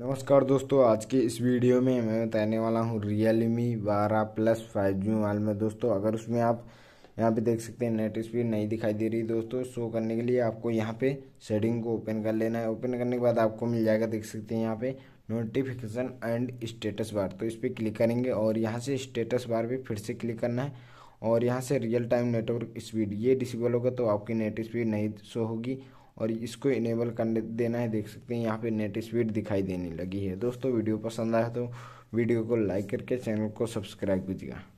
नमस्कार दोस्तों आज के इस वीडियो में मैं बताने वाला हूँ रियल मी बारह प्लस फाइव जी मोबाइल में दोस्तों अगर उसमें आप यहाँ पे देख सकते हैं नेट स्पीड नहीं दिखाई दे रही दोस्तों शो करने के लिए आपको यहाँ पे सेटिंग को ओपन कर लेना है ओपन करने के बाद आपको मिल जाएगा देख सकते हैं यहाँ पे नोटिफिकेशन एंड स्टेटस बार तो इस पर क्लिक करेंगे और यहाँ से स्टेटस बार पर फिर से क्लिक करना है और यहाँ से रियल टाइम नेटवर्क स्पीड ये डिसेबल होगा तो आपकी नेट स्पीड नहीं शो होगी और इसको इनेबल कर देना है देख सकते हैं यहाँ पे नेट स्पीड दिखाई देने लगी है दोस्तों वीडियो पसंद आया तो वीडियो को लाइक करके चैनल को सब्सक्राइब कीजिएगा